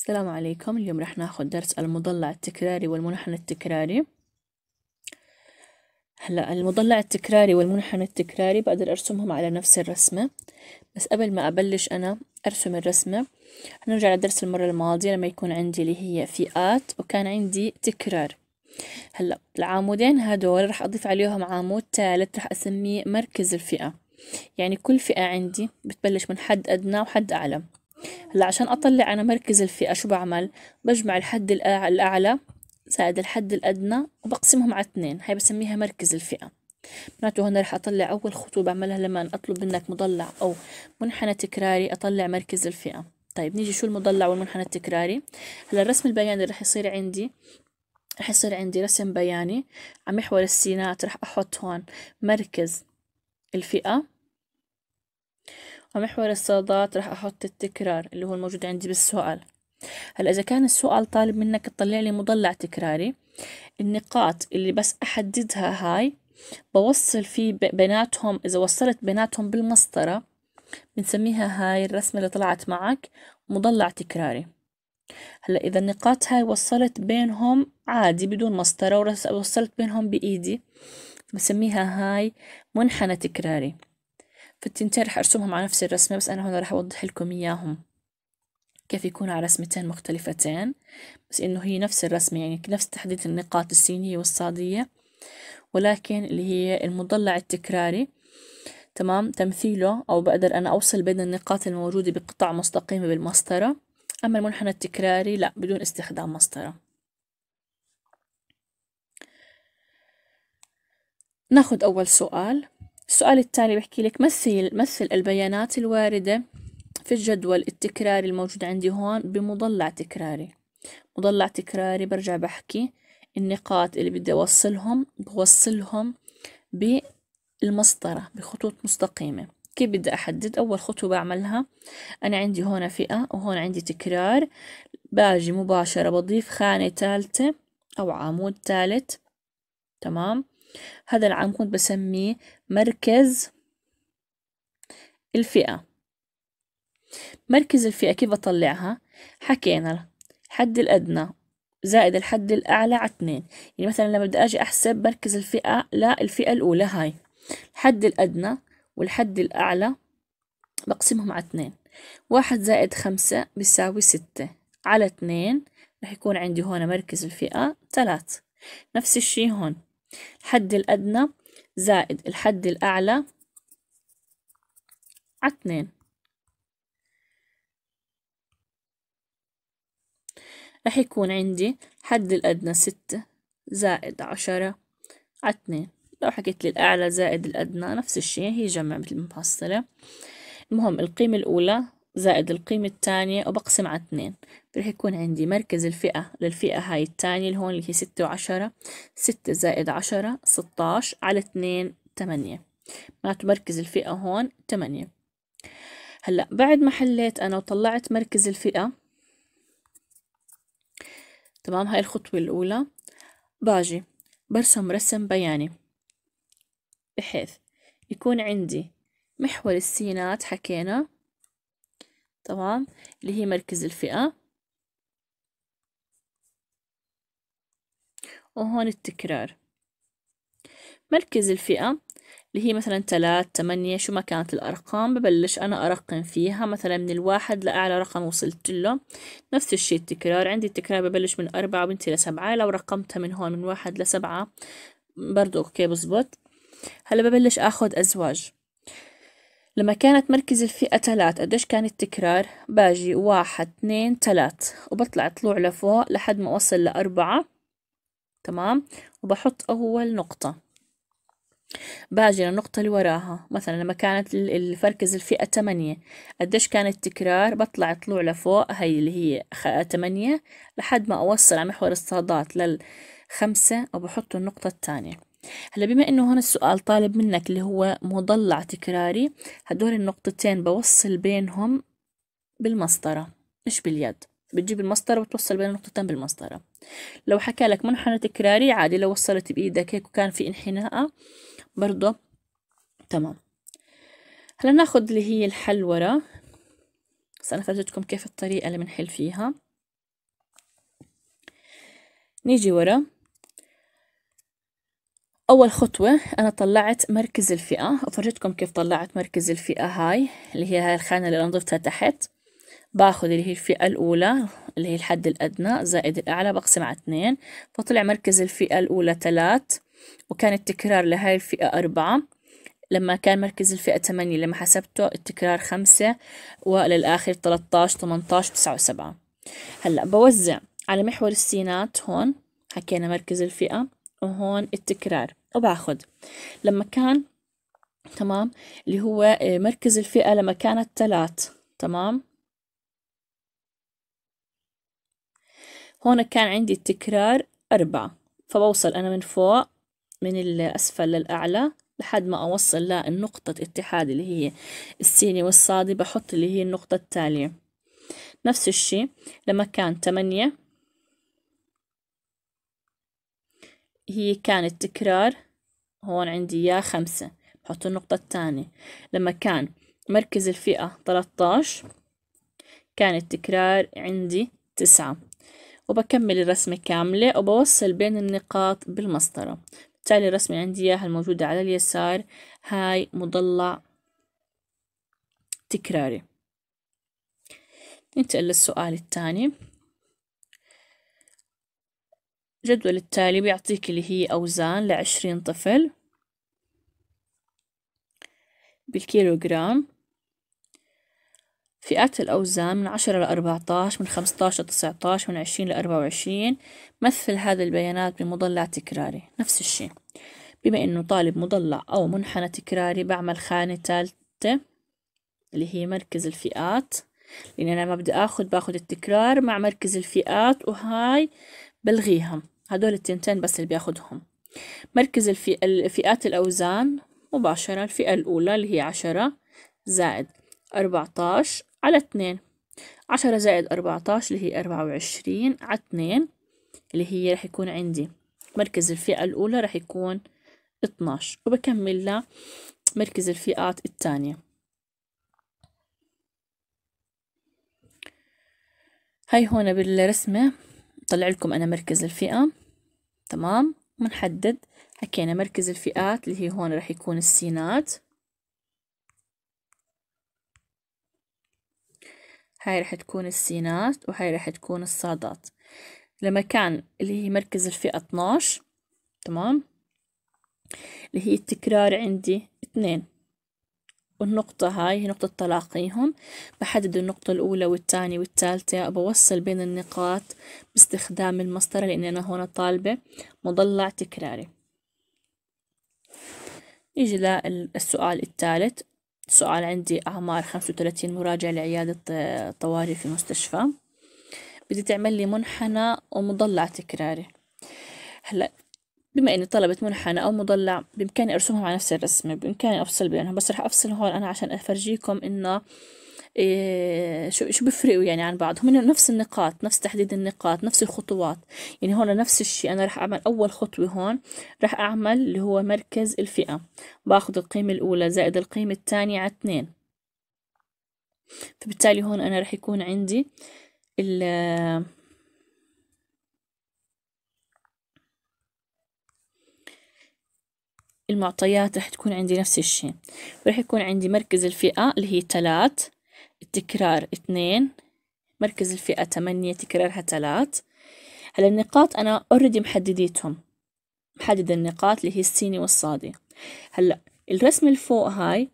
السلام عليكم اليوم راح ناخد درس المضلع التكراري والمنحنى التكراري هلا المضلع التكراري والمنحنى التكراري بقدر ارسمهم على نفس الرسمة بس قبل ما ابلش انا ارسم الرسمة نرجع لدرس المرة الماضية لما يكون عندي اللي هي فئات وكان عندي تكرار هلا العامودين هدول راح اضيف عليهم عامود ثالث راح اسميه مركز الفئة يعني كل فئة عندي بتبلش من حد ادنى وحد اعلى هلا عشان أطلع أنا مركز الفئة شو بعمل بجمع الحد الأعلى زائد الحد الأدنى وبقسمهم على اثنين هاي بسميها مركز الفئة معناته هنا رح أطلع أول خطوة بعملها لما أطلب منك مضلع أو منحنى تكراري أطلع مركز الفئة طيب نيجي شو المضلع والمنحنى التكراري هلا الرسم البياني رح يصير عندي رح يصير عندي رسم بياني على محور السينات رح أحط هون مركز الفئة ومحور الصادات راح أحط التكرار اللي هو الموجود عندي بالسؤال هلا إذا كان السؤال طالب منك تطلع لي مضلع تكراري النقاط اللي بس أحددها هاي بوصل في بيناتهم إذا وصلت بيناتهم بالمسطرة بنسميها هاي الرسمة اللي طلعت معك مضلع تكراري هلا إذا النقاط هاي وصلت بينهم عادي بدون مسطرة ووصلت بينهم بإيدي بسميها هاي منحنى تكراري فالتنتين رح أرسمهم على نفس الرسمة بس أنا هون رح أوضح لكم إياهم كيف يكون على رسمتين مختلفتين بس إنه هي نفس الرسمة يعني نفس تحديد النقاط السينية والصادية ولكن اللي هي المضلع التكراري تمام تمثيله أو بقدر أنا أوصل بين النقاط الموجودة بقطع مستقيمة بالمسطرة أما المنحنى التكراري لا بدون استخدام مسطرة ناخد أول سؤال السؤال التالي بحكي لك مثل مثل البيانات الواردة في الجدول التكراري الموجود عندي هون بمضلع تكراري مضلع تكراري برجع بحكي النقاط اللي بدي أوصلهم بوصلهم بالمسطرة بخطوط مستقيمة كيف بدي أحدد أول خطوة بعملها أنا عندي هون فئة وهون عندي تكرار باجي مباشرة بضيف خانة ثالثة أو عمود ثالث تمام هذا العام كنت بسميه مركز الفئة مركز الفئة كيف أطلعها حكينا الحد الأدنى زائد الحد الأعلى على اتنين يعني مثلا لما بدي أجي أحسب مركز الفئة للفئة الأولى هاي الحد الأدنى والحد الأعلى بقسمهم على اتنين واحد زائد خمسة بيساوي ستة على اتنين رح يكون عندي هون مركز الفئة ثلاث نفس الشي هون الحد الأدنى زائد الحد الأعلى على اتنين رح يكون عندي حد الأدنى ستة زائد عشرة على اتنين لو حكيت لي الأعلى زائد الأدنى نفس الشي هي جمع مثل المفصلة المهم القيمة الأولى زائد القيمة الثانية وبقسم على اتنين رح يكون عندي مركز الفئة للفئة هاي الثانية اللي هون اللي هي ستة وعشرة ستة زائد عشرة ستاش على اتنين تمانية معناته مركز الفئة هون تمانية هلأ بعد ما حليت أنا وطلعت مركز الفئة تمام هاي الخطوة الأولى باجي برسم رسم بياني بحيث يكون عندي محور السينات حكينا طبعا اللي هي مركز الفئة وهون التكرار مركز الفئة اللي هي مثلا تلات تمانية شو ما كانت الأرقام ببلش أنا أرقم فيها مثلا من الواحد لأعلى رقم وصلت له نفس الشي التكرار عندي التكرار ببلش من أربعة وبنتي لسبعة لو رقمتها من هون من واحد لسبعة برضو أوكي بزبط هلا ببلش أخذ أزواج لما كانت مركز الفئة تلات قديش كان التكرار باجي واحد اتنين تلات وبطلع طلوع لفوق لحد ما أوصل لأربعة تمام وبحط أول نقطة باجي للنقطة اللي وراها مثلا لما كانت المركز الفئة تمانية قديش كان التكرار بطلع طلوع لفوق هي اللي هي تمانية لحد ما أوصل على محور الصادات للخمسة وبحط النقطة الثانية هلا بما انه هون السؤال طالب منك اللي هو مضلع تكراري هدول النقطتين بوصل بينهم بالمسطرة مش باليد بتجيب المسطرة وتوصل بين النقطتين بالمسطرة لو حكى لك منحنى تكراري عادي لو وصلت بإيدك هيك وكان في انحناء برضه تمام هلا ناخد اللي هي الحل ورا بس أنا فرجتكم كيف الطريقة اللي بنحل فيها نيجي ورا أول خطوة أنا طلعت مركز الفئة وفرجتكم كيف طلعت مركز الفئة هاي اللي هي هاي الخانة اللي أنا ضفتها تحت باخذ اللي هي الفئة الأولى اللي هي الحد الأدنى زائد الأعلى بقسم على اثنين فطلع مركز الفئة الأولى ثلاث وكان التكرار لهاي الفئة أربعة لما كان مركز الفئة ثمانية لما حسبته التكرار خمسة وللآخر تلتاش تمنتاش تسعة وسبعة هلأ بوزع على محور السينات هون حكينا مركز الفئة وهون التكرار وباخذ لما كان تمام اللي هو آه، مركز الفئة لما كانت ثلاث تمام هون كان عندي التكرار أربعة فبوصل أنا من فوق من الأسفل للأعلى لحد ما أوصل لنقطة اتحاد اللي هي السيني والصادي بحط اللي هي النقطة التالية نفس الشي لما كان تمانية هي كانت تكرار هون عندي إياه خمسة بحط النقطة الثانية لما كان مركز الفئة 13 كان التكرار عندي تسعة وبكمل الرسمة كاملة وبوصل بين النقاط بالمسطرة بالتالي الرسمة عندي إياها الموجودة على اليسار هاي مضلع تكراري ننتقل للسؤال الثاني الجدول التالي بيعطيك اللي هي أوزان لعشرين طفل بالكيلوغرام فئات الأوزان من عشرة لأربعة عشر من خمسة لتسعة عشر من عشرين لأربعة وعشرين مثل هذه البيانات بمضلع تكراري نفس الشي بما إنه طالب مضلع أو منحنى تكراري بعمل خانة تالتة اللي هي مركز الفئات لأن أنا ما بدي أخد باخد التكرار مع مركز الفئات وهاي بلغيها هدول التنتين بس اللي بياخدهم مركز الفئ... فئات الأوزان مباشرة الفئة الأولى اللي هي عشرة زائد أربعتاش على اتنين عشرة زائد أربعتاش اللي هي أربعة وعشرين على اتنين اللي هي رح يكون عندي مركز الفئة الأولى رح يكون اتناش وبكمل لها مركز الفئات الثانية هاي هون بالرسمة بطلع لكم أنا مركز الفئة تمام ونحدد حكينا مركز الفئات اللي هي هون راح يكون السينات هاي راح تكون السينات وهاي راح تكون الصادات لما كان اللي هي مركز الفئة 12 تمام اللي هي التكرار عندي 2 والنقطة هاي هي نقطة تلاقيهم بحدد النقطة الأولى والتانية والتالتة بوصل بين النقاط باستخدام المسطرة لأن أنا هون طالبة مضلع تكراري نيجي للسؤال الثالث سؤال عندي أعمار خمسة وثلاثين مراجع لعيادة طوارئ في مستشفى بدي تعمل لي منحنى ومضلع تكراري هلأ بما اني طلبت منحنى او مضلع بامكاني ارسمهم على نفس الرسمة بامكاني افصل بينهم بس رح افصل هون انا عشان افرجيكم انه إيه شو شو بيفرقوا يعني عن بعض هم نفس النقاط نفس تحديد النقاط نفس الخطوات يعني هون نفس الشيء انا رح اعمل اول خطوه هون رح اعمل اللي هو مركز الفئه باخذ القيمه الاولى زائد القيمه الثانيه على اثنين فبالتالي هون انا رح يكون عندي المعطيات رح تكون عندي نفس الشي ورح يكون عندي مركز الفئة اللي هي تلات التكرار اثنين مركز الفئة تمانية تكرارها تلات هلا النقاط أنا اوريدي محدديتهم محدد النقاط اللي هي السيني والصادي هلا الرسم الفوق هاي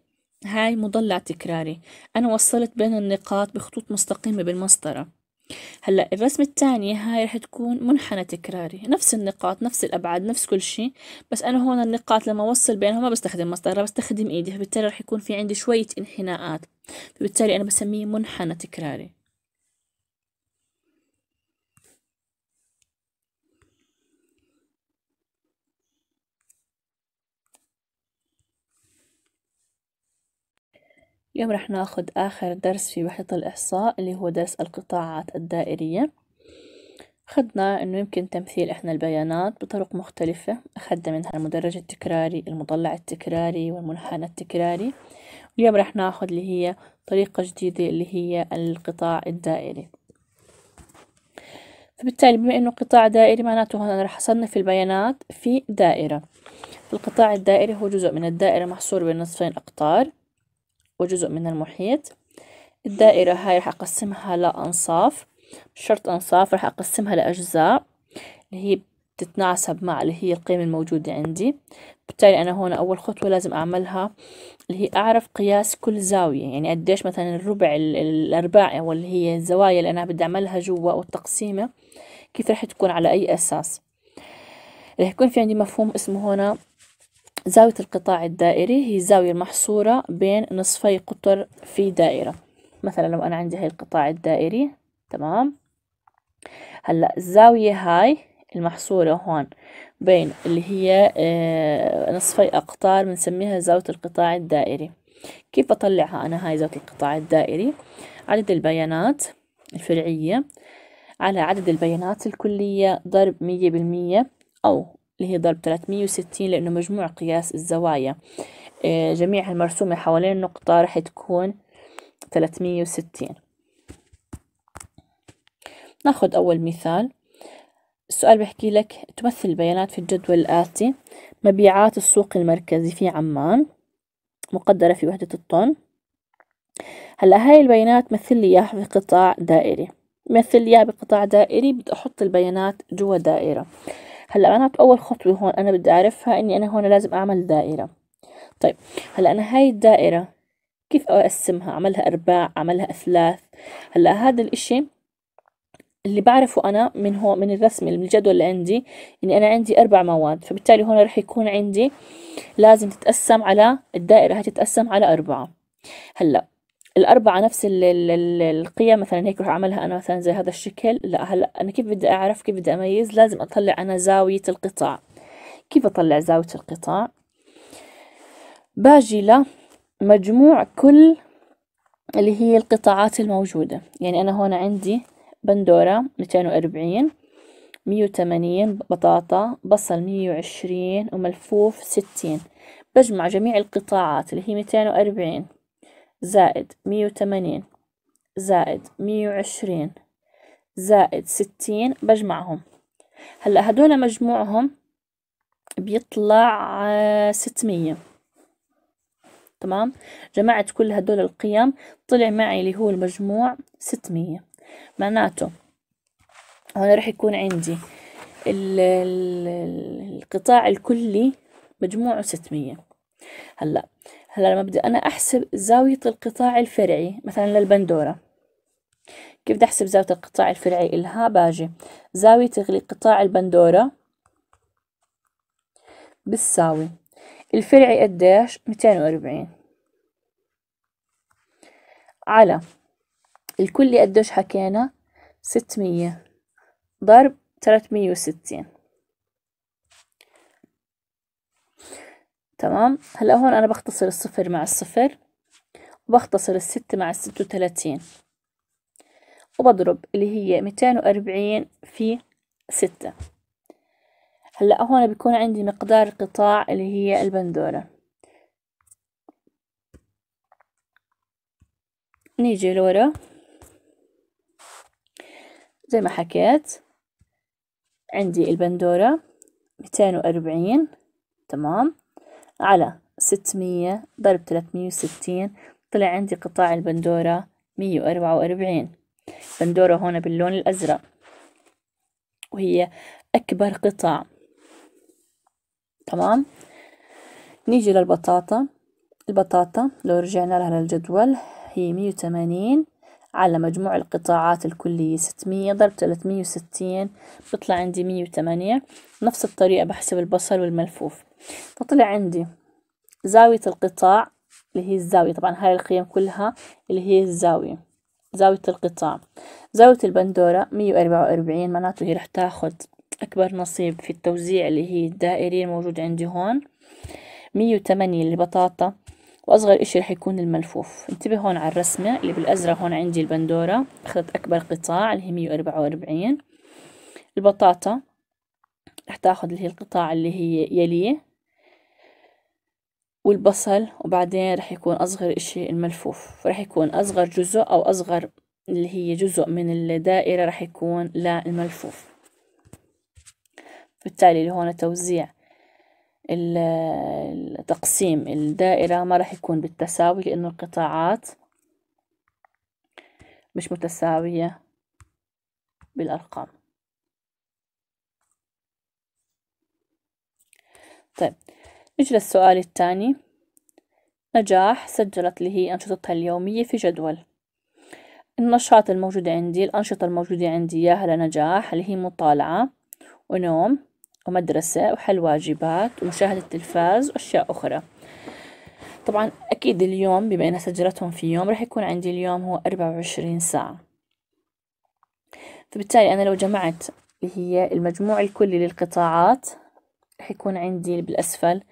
هاي مضلع تكراري أنا وصلت بين النقاط بخطوط مستقيمة بالمسطرة هلا الرسمة الثانية هاي رح تكون منحنى تكراري نفس النقاط نفس الأبعاد نفس كل شيء بس أنا هون النقاط لما أوصل بينهم ما بستخدم مسطرة بستخدم إيدي فبالتالي رح يكون في عندي شوية انحناءات فبالتالي أنا بسميه منحنى تكراري اليوم رح ناخد آخر درس في وحدة الإحصاء اللي هو درس القطاعات الدائرية أخذنا أنه يمكن تمثيل إحنا البيانات بطرق مختلفة أخذنا منها المدرج التكراري المطلع التكراري والمنحنى التكراري اليوم رح ناخد اللي هي طريقة جديدة اللي هي القطاع الدائري فبالتالي بما أنه قطاع دائري معناته أنا رح أصنف البيانات في دائرة القطاع الدائري هو جزء من الدائرة محصور بين نصفين أقطار وجزء من المحيط الدائرة هاي رح أقسمها لأنصاف شرط أنصاف رح أقسمها لأجزاء اللي هي بتتناسب مع اللي هي القيمة الموجودة عندي بالتالي أنا هون أول خطوة لازم أعملها اللي هي أعرف قياس كل زاوية يعني قديش مثلا الربع الأرباع واللي هي الزوايا اللي أنا بدي أعملها جوا والتقسيمة كيف رح تكون على أي أساس رح يكون في عندي مفهوم اسمه هنا زاوية القطاع الدائري هي الزاوية المحصورة بين نصفي قطر في دائرة مثلا لو أنا عندي هاي القطاع الدائري تمام هلا الزاوية هاي المحصورة هون بين اللي هي آه، نصفي أقطار بنسميها زاوية القطاع الدائري كيف بطلعها أنا هاي زاوية القطاع الدائري عدد البيانات الفرعية على عدد البيانات الكلية ضرب مية بالمية أو اللي هي ضرب 360 لأنه مجموع قياس الزوايا آه، جميع المرسومة حوالين النقطة رح تكون 360 ناخد أول مثال السؤال بحكي لك تمثل البيانات في الجدول الآتي مبيعات السوق المركزي في عمان مقدرة في وحدة الطن هلا هاي البيانات مثل لي اياها قطاع دائري مثل لي اياها بقطاع دائري بدي احط البيانات جوا دائرة هلا انا اول خطوه هون انا بدي اعرفها اني انا هون لازم اعمل دائره طيب هلا انا هاي الدائره كيف اقسمها اعملها ارباع اعملها اثلاث هلا هذا الاشي اللي بعرفه انا من هو من الرسم من الجدول اللي عندي اني انا عندي اربع مواد فبالتالي هون رح يكون عندي لازم تتقسم على الدائره هتتقسم على اربعه هلا الأربعة نفس ال ال القيم مثلا هيك رح أعملها أنا مثلا زي هذا الشكل لا هلا أنا كيف بدي أعرف كيف بدي أميز لازم أطلع أنا زاوية القطاع كيف أطلع زاوية القطاع باجي لمجموع كل اللي هي القطاعات الموجودة يعني أنا هون عندي بندورة 240 180 بطاطا بصل 120 وملفوف 60 بجمع جميع القطاعات اللي هي 240 زائد مية وتمانين زائد مية وعشرين زائد ستين بجمعهم هلا هدول مجموعهم بيطلع آه، ستمية تمام جمعت كل هدول القيم طلع معي اللي هو المجموع ستمية معناته هون رح يكون عندي القطاع الكلي مجموعه ستمية هلا هلا لما بدي أنا أحسب زاوية القطاع الفرعي مثلا للبندورة كيف بدي أحسب زاوية القطاع الفرعي إلها باجي زاوية قطاع البندورة بتساوي الفرعي قديش واربعين على الكلي قديش حكينا ستمية ضرب وستين تمام هلا هون أنا بختصر الصفر مع الصفر وبختصر الستة مع الست وتلاتين وبضرب اللي هي ميتين وأربعين في ستة هلا هون بيكون عندي مقدار قطاع اللي هي البندورة نيجي لورا زي ما حكيت عندي البندورة ميتين وأربعين تمام على ستمية ضرب تلتمية وستين طلع عندي قطاع البندورة مية وأربعة وأربعين بندورة هون باللون الأزرق وهي أكبر قطع تمام نيجي للبطاطا البطاطا لو رجعنا لها للجدول هي مية وثمانين على مجموع القطاعات الكلية 600 ضرب 360 بطلع عندي 108 نفس الطريقة بحسب البصل والملفوف فطلع عندي زاوية القطاع اللي هي الزاوية طبعا هاي القيم كلها اللي هي الزاوية زاوية القطاع زاوية البندورة مية وأربعة وأربعين معناته هي رح تاخد أكبر نصيب في التوزيع اللي هي الدائري الموجود عندي هون مية وثمانية البطاطا وأصغر إشي رح يكون الملفوف انتبه هون على الرسمة اللي بالأزرق هون عندي البندورة أخذت أكبر قطاع اللي هي مية وأربعة وأربعين البطاطا رح تاخد اللي هي القطاع اللي هي يليه والبصل وبعدين رح يكون أصغر إشي الملفوف رح يكون أصغر جزء أو أصغر اللي هي جزء من الدائرة رح يكون للملفوف بالتالي اللي هون توزيع تقسيم الدائرة ما رح يكون بالتساوي لأنه القطاعات مش متساوية بالأرقام طيب نجي للسؤال الثاني نجاح سجلت اللي هي أنشطتها اليومية في جدول النشاط الموجود عندي الأنشطة الموجودة عندي إياها لنجاح اللي هي مطالعة ونوم ومدرسة وحل واجبات ومشاهدة التلفاز وأشياء أخرى طبعا أكيد اليوم بما أنها سجلتهم في يوم رح يكون عندي اليوم هو أربعة وعشرين ساعة فبالتالي أنا لو جمعت اللي هي المجموع الكلي للقطاعات رح يكون عندي بالأسفل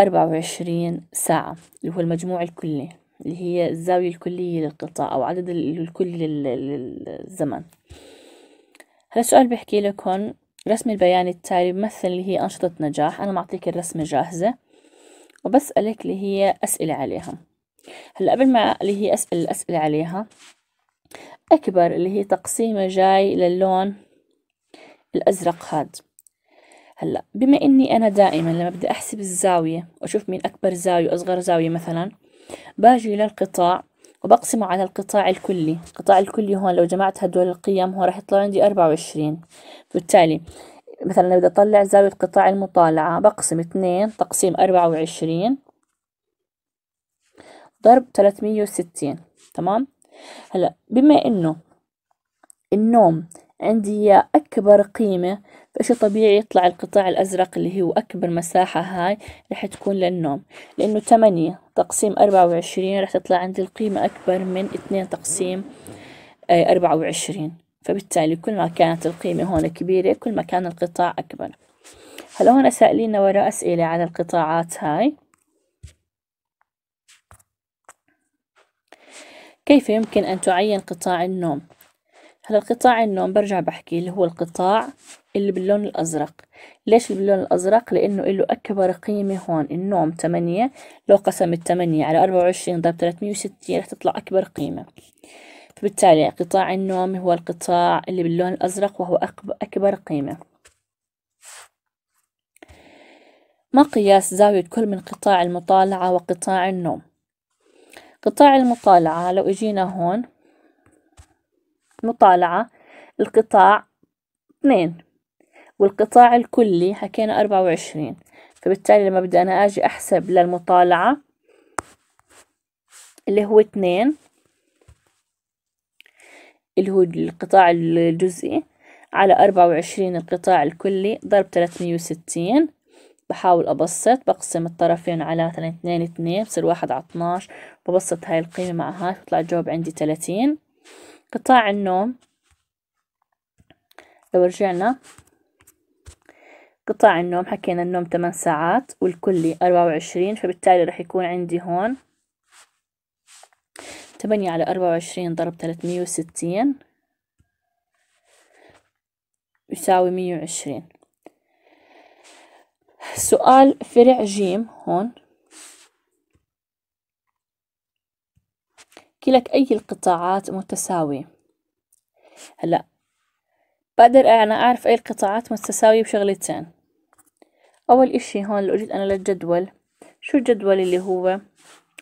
أربعة وعشرين ساعة اللي هو المجموع الكلي اللي هي الزاوية الكلية للقطاع أو عدد الكلي للزمن هلا السؤال بحكي لكم رسم البيان التالي بمثل اللي هي أنشطة نجاح أنا معطيك الرسمة جاهزة وبسألك اللي هي أسئلة عليها هلا قبل ما اللي هي أسأل الأسئلة عليها أكبر اللي هي تقسيمة جاي للون الأزرق هاد هلا بما اني انا دائما لما بدي احسب الزاويه واشوف مين اكبر زاويه واصغر زاويه مثلا باجي للقطاع وبقسمه على القطاع الكلي القطاع الكلي هون لو جمعت هدول القيم هون راح يطلع عندي 24 بالتالي مثلا لو بدي اطلع زاوية قطاع المطالعة بقسم 2 تقسيم أربعة وعشرين ضرب 360 وستين تمام هلا بما انه النوم عندي اياه أكبر قيمة فإشي طبيعي يطلع القطاع الأزرق اللي هو أكبر مساحة هاي رح تكون للنوم لأنه تمانية تقسيم أربعة وعشرين رح تطلع عندي القيمة أكبر من اثنين تقسيم آه، أربعة وعشرين فبالتالي كل ما كانت القيمة هون كبيرة كل ما كان القطاع أكبر هلا هون سائلين وراء أسئلة على القطاعات هاي كيف يمكن أن تعين قطاع النوم؟ هلا قطاع النوم برجع بحكي اللي هو القطاع اللي باللون الأزرق ليش اللي باللون الأزرق؟ لأنه له أكبر قيمة هون النوم 8 لو قسم 8 على 24 ضرب 360 رح تطلع أكبر قيمة فبالتالي قطاع النوم هو القطاع اللي باللون الأزرق وهو أكبر قيمة ما قياس زاوية كل من قطاع المطالعة وقطاع النوم قطاع المطالعة لو اجينا هون مطالعة القطاع اثنين والقطاع الكلي حكينا أربعة وعشرين فبالتالي لما بدي أنا أجي أحسب للمطالعة اللي هو اثنين اللي هو القطاع الجزئي على أربعة وعشرين القطاع الكلي ضرب ثلاثمية وستين بحاول أبسط بقسم الطرفين على مثلا اثنين اثنين بصير واحد على اتناش ببسط هاي القيمة مع هاي بطلع الجواب عندي تلاتين قطاع النوم لو رجعنا قطع النوم حكينا النوم 8 ساعات والكلي 24 فبالتالي رح يكون عندي هون 8 على 24 ضرب 360 يساوي 120 سؤال فرع جيم هون كلك أي القطاعات متساوية هلأ بقدر أنا أعرف أي القطاعات متساوية بشغلتين أول إشي هون لو إجيت أنا للجدول شو الجدول اللي هو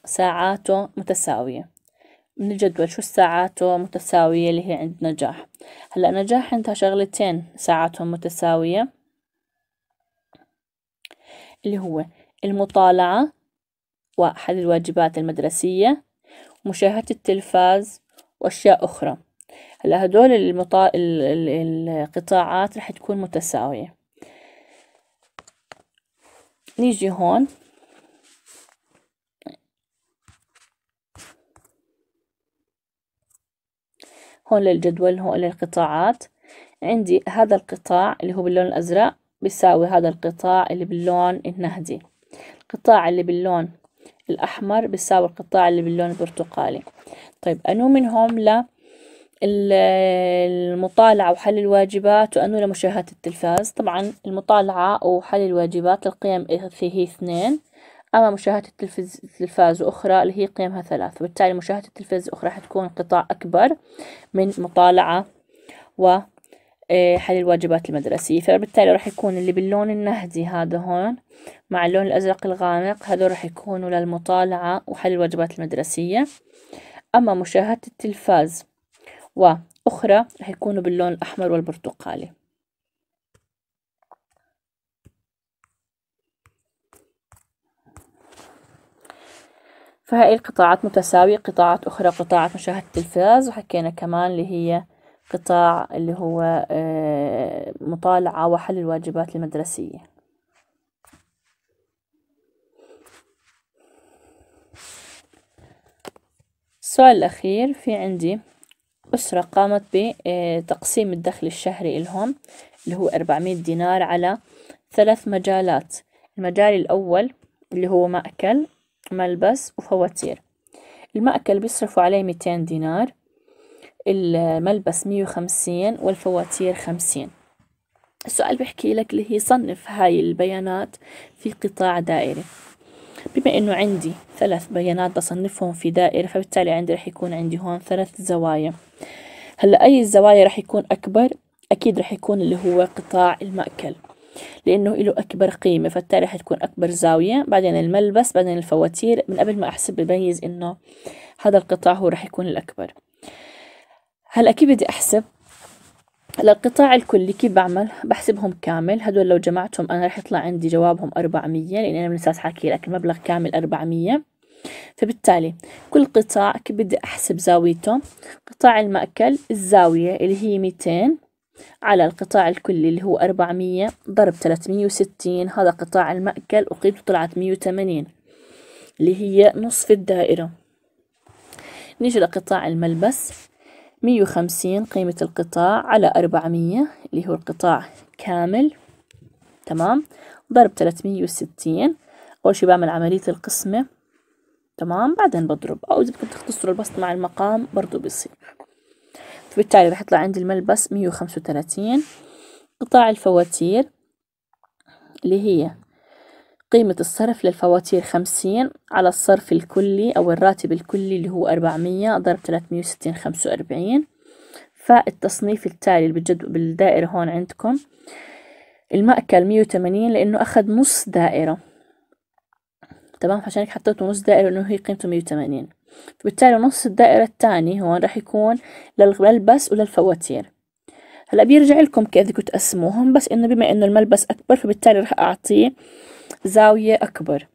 ساعاته متساوية من الجدول شو الساعاته متساوية اللي هي عند نجاح هلأ نجاح عندها شغلتين ساعاتهم متساوية اللي هو المطالعة وأحد الواجبات المدرسية مشاهدة التلفاز وأشياء أخرى هلا هدول المطا... القطاعات رح تكون متساوية نيجي هون هون للجدول هون للقطاعات عندي هذا القطاع اللي هو باللون الأزرق بيساوي هذا القطاع اللي باللون النهدي القطاع اللي باللون الأحمر بيساوي القطاع اللي باللون البرتقالي طيب أنو منهم ل المطالعة وحل الواجبات وأنو لمشاهدة التلفاز طبعا المطالعة وحل الواجبات القيم إه- هي اثنين أما مشاهدة التلفاز, التلفاز وأخرى اللي هي قيمها ثلاث وبالتالي مشاهدة التلفاز أخرى حتكون قطاع أكبر من مطالعة وحل إه، الواجبات المدرسية فبالتالي راح يكون اللي باللون النهدي هذا هون مع اللون الأزرق الغامق هذول راح يكونوا للمطالعة وحل الواجبات المدرسية أما مشاهدة التلفاز وأخرى رح يكونوا باللون الأحمر والبرتقالي فهاي القطاعات متساوية قطاعات أخرى قطاعات مشاهدة التلفاز وحكينا كمان اللي هي قطاع اللي هو آه، مطالعة وحل الواجبات المدرسية السؤال الأخير في عندي أسرة قامت بتقسيم الدخل الشهري إلهم اللي هو 400 دينار على ثلاث مجالات المجال الأول اللي هو مأكل ملبس وفواتير المأكل بيصرفوا عليه 200 دينار الملبس 150 والفواتير 50 السؤال بيحكي لك اللي هي صنف هاي البيانات في قطاع دائري بما انه عندي ثلاث بيانات بصنفهم في دائرة فبالتالي عندي رح يكون عندي هون ثلاث زوايا هلا أي الزوايا رح يكون أكبر أكيد رح يكون اللي هو قطاع المأكل لأنه له أكبر قيمة فبالتالي رح تكون أكبر زاوية بعدين الملبس بعدين الفواتير من قبل ما أحسب بميز إنه هذا القطاع هو رح يكون الأكبر هلا كيف بدي أحسب هلا القطاع الكلي كيف بعمل بحسبهم كامل هدول لو جمعتهم أنا رح يطلع عندي جوابهم 400 لأن أنا من أساس حكي لك المبلغ كامل 400 فبالتالي كل قطاع بدي أحسب زاويته قطاع المأكل الزاوية اللي هي 200 على القطاع الكلي اللي هو 400 ضرب 360 هذا قطاع المأكل وقيمته طلعت 180 اللي هي نصف الدائرة نيجي لقطاع الملبس 150 قيمة القطاع على 400 اللي هو القطاع كامل تمام ضرب 360 أول شي بعمل عملية القسمة تمام بعدين بضرب أو إذا بدكم تختصروا البسط مع المقام برضو بيصير فبالتالي رح يطلع عندي الملبس 135 قطاع الفواتير اللي هي قيمة الصرف للفواتير خمسين على الصرف الكلي أو الراتب الكلي اللي هو أربعمية ضرب 360 وستين خمسة وأربعين فالتصنيف التالي اللي بالدائرة هون عندكم المأكل مية لأنه أخذ نص دائرة تمام عشان هيك حطيت نص دائرة لأنه هي قيمته مية وثمانين فبالتالي نص الدائرة الثاني هون راح يكون للملبس وللفواتير هلا بيرجع لكم كيف بدكم تقسموهم بس انه بما انه الملبس اكبر فبالتالي راح اعطيه زاوية اكبر